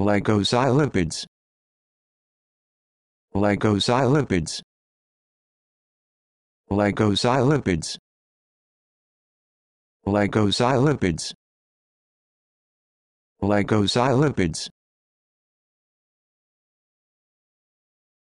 Lagozilipids Lagozilipids Lagozilipids Lagozilipids Lagozilipids